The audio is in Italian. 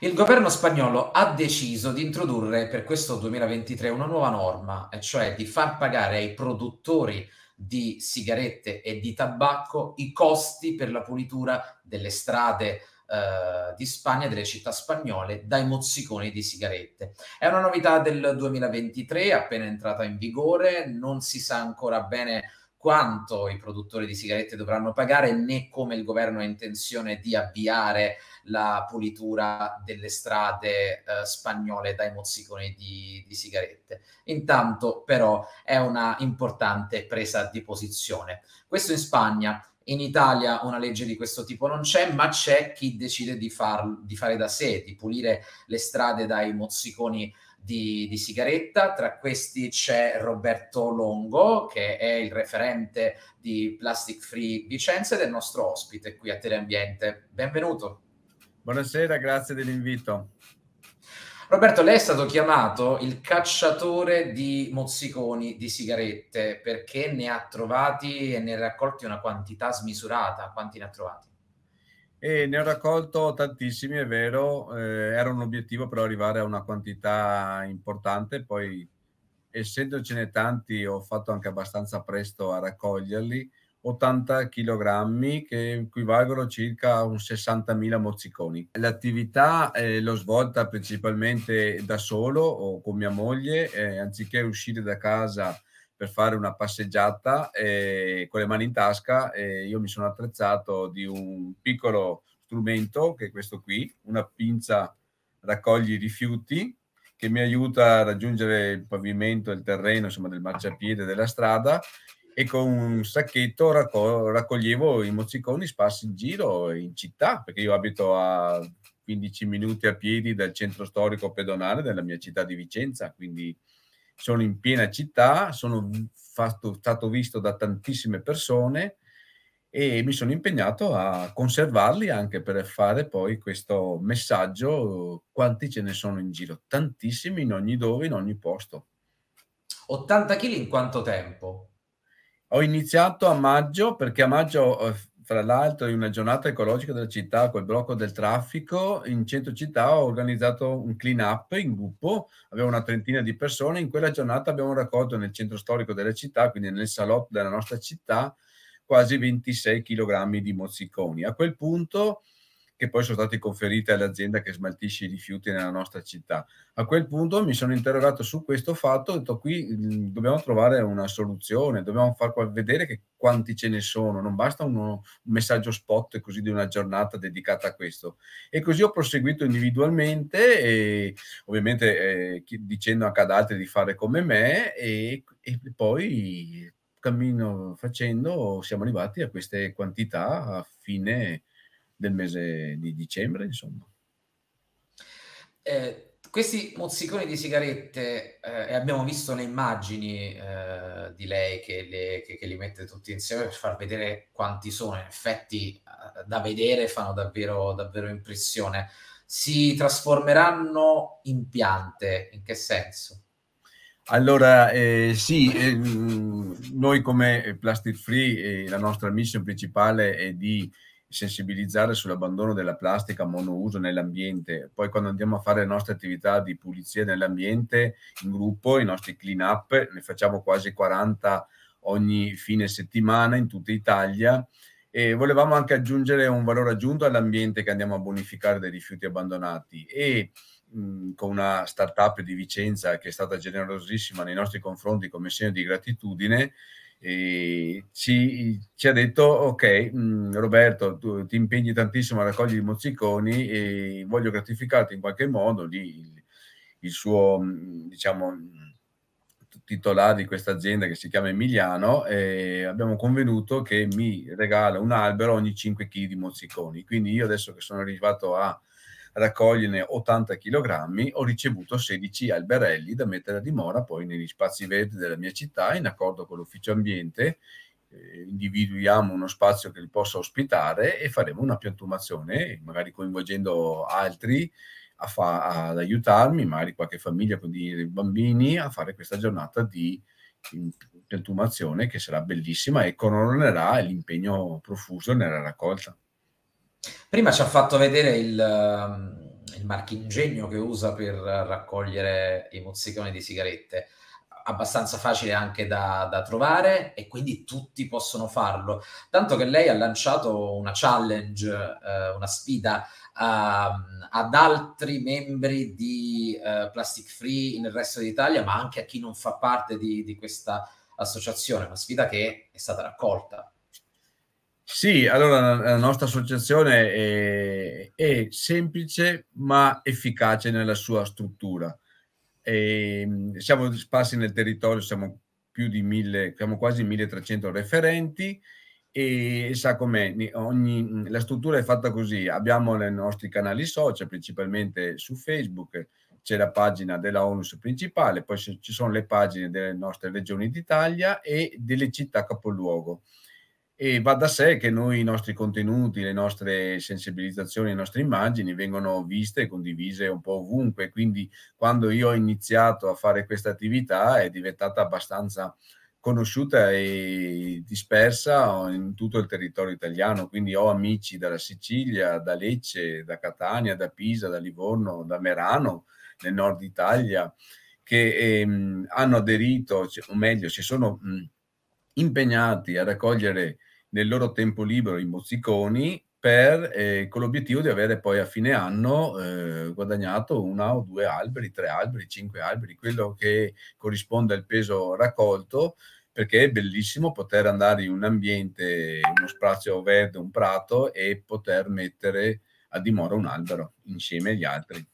Il governo spagnolo ha deciso di introdurre per questo 2023 una nuova norma, e cioè di far pagare ai produttori di sigarette e di tabacco i costi per la pulitura delle strade eh, di Spagna, delle città spagnole, dai mozziconi di sigarette. È una novità del 2023, appena entrata in vigore, non si sa ancora bene quanto i produttori di sigarette dovranno pagare né come il governo ha intenzione di avviare la pulitura delle strade eh, spagnole dai mozziconi di, di, sigarette. Intanto però è una importante presa di posizione. Questo in Spagna. In Italia una legge di questo tipo non c'è, ma c'è chi decide di, far, di fare da sé, di pulire le strade dai mozziconi di, di, sigaretta, tra questi c'è Roberto Longo che è il referente di Plastic Free Vicenza ed è il nostro ospite qui a Teleambiente. Benvenuto. Buonasera, grazie dell'invito. Roberto, lei è stato chiamato il cacciatore di mozziconi di sigarette perché ne ha trovati e ne ha raccolti una quantità smisurata. Quanti ne ha trovati? e ne ho raccolto tantissimi, è vero, eh, era un obiettivo però arrivare a una quantità importante, poi essendocene tanti ho fatto anche abbastanza presto a raccoglierli, 80 kg che equivalgono circa a un 60.000 mozziconi. L'attività eh, l'ho svolta principalmente da solo o con mia moglie, eh, anziché uscire da casa per fare una passeggiata eh, con le mani in tasca eh, io mi sono attrezzato di un piccolo strumento che è questo qui, una pinza raccogli rifiuti che mi aiuta a raggiungere il pavimento, il terreno, insomma del marciapiede, della strada e con un sacchetto racco- raccoglievo i mozziconi sparsi in giro in città perché io abito a 15 minuti a piedi dal centro storico pedonale della mia città di Vicenza, quindi sono in piena città, sono fatto, stato visto da tantissime persone e mi sono impegnato a conservarli anche per fare poi questo messaggio, quanti ce ne sono in giro, tantissimi in ogni dove, in ogni posto. 80 kg in quanto tempo? Ho iniziato a maggio perché a maggio eh, fra l'altro in una giornata ecologica della città col blocco del traffico, in centro città ho organizzato un clean up in gruppo, avevo una trentina di persone, in quella giornata abbiamo raccolto nel centro storico della città, quindi nel salotto della nostra città, quasi 26 kg di mozziconi. A quel punto che poi sono stati conferiti all'azienda che smaltisce i rifiuti nella nostra città. A quel punto mi sono interrogato su questo fatto, ho detto qui mm, dobbiamo trovare una soluzione, dobbiamo far vedere che quanti ce ne sono, non basta uno, un messaggio spot così di una giornata dedicata a questo. E così ho proseguito individualmente, e, ovviamente eh, dicendo anche ad altri di fare come me e, e poi cammino facendo siamo arrivati a queste quantità a fine del mese di dicembre, insomma. Eh, questi mozziconi di sigarette, eh, abbiamo visto le immagini eh, di lei che, le, che, che, li mette tutti insieme per far vedere quanti sono, in effetti eh, da vedere fanno davvero, davvero impressione. Si trasformeranno in piante, in che senso? Allora, eh, sì, eh, mm, noi come Plastic Free, eh, la nostra mission principale è di sensibilizzare sull'abbandono della plastica monouso nell'ambiente. Poi quando andiamo a fare le nostre attività di pulizia nell'ambiente in gruppo, i nostri clean up, ne facciamo quasi 40 ogni fine settimana in tutta Italia e volevamo anche aggiungere un valore aggiunto all'ambiente che andiamo a bonificare dei rifiuti abbandonati e con una startup di Vicenza che è stata generosissima nei nostri confronti come segno di gratitudine, ci, ci, ha detto ok mm, Roberto tu ti impegni tantissimo a raccogliere i mozziconi e voglio gratificarti in qualche modo di, il suo mm, diciamo mm, titolare di questa azienda che si chiama Emiliano e abbiamo convenuto che mi regala un albero ogni 5 kg di mozziconi quindi io adesso che sono arrivato a raccoglierne 80 kg, ho ricevuto 16 alberelli da mettere a dimora poi negli spazi verdi della mia città in accordo con l'ufficio ambiente eh, individuiamo uno spazio che li possa ospitare e faremo una piantumazione, magari coinvolgendo altri a fa- ad aiutarmi, magari qualche famiglia con dei bambini a fare questa giornata di piantumazione che sarà bellissima e coronerà l'impegno profuso nella raccolta. Prima ci ha fatto vedere il, ehm, il marchingegno che usa per raccogliere i mozziconi di sigarette abbastanza facile anche da, da, trovare e quindi tutti possono farlo. Tanto che lei ha lanciato una challenge, eh, una sfida a, ehm, ad altri membri di eh, Plastic Free nel resto d'Italia, ma anche a chi non fa parte di, di questa associazione, una sfida che è stata raccolta. Sì, allora la nostra associazione è, è semplice ma efficace nella sua struttura. E ehm, siamo sparsi nel territorio, siamo, di mille, siamo quasi 1300 referenti e sa com'è, ogni, la struttura è fatta così, abbiamo i nostri canali social, principalmente su Facebook, c'è la pagina della ONUS principale, poi ci sono le pagine delle nostre regioni d'Italia e delle città capoluogo e va da sé che noi i nostri contenuti, le nostre sensibilizzazioni, le nostre immagini vengono viste e condivise un po' ovunque, quindi quando io ho iniziato a fare questa attività è diventata abbastanza conosciuta e dispersa in tutto il territorio italiano, quindi ho amici dalla Sicilia, da Lecce, da Catania, da Pisa, da Livorno, da Merano, nel nord Italia, che ehm, hanno aderito, o meglio, si sono... Mh, impegnati a raccogliere nel loro tempo libero i mozziconi per, eh, con l'obiettivo di avere poi a fine anno eh, guadagnato una o due alberi, tre alberi, cinque alberi, quello che corrisponde al peso raccolto, perché è bellissimo poter andare in un ambiente, uno spazio verde, un prato e poter mettere a dimora un albero insieme agli altri.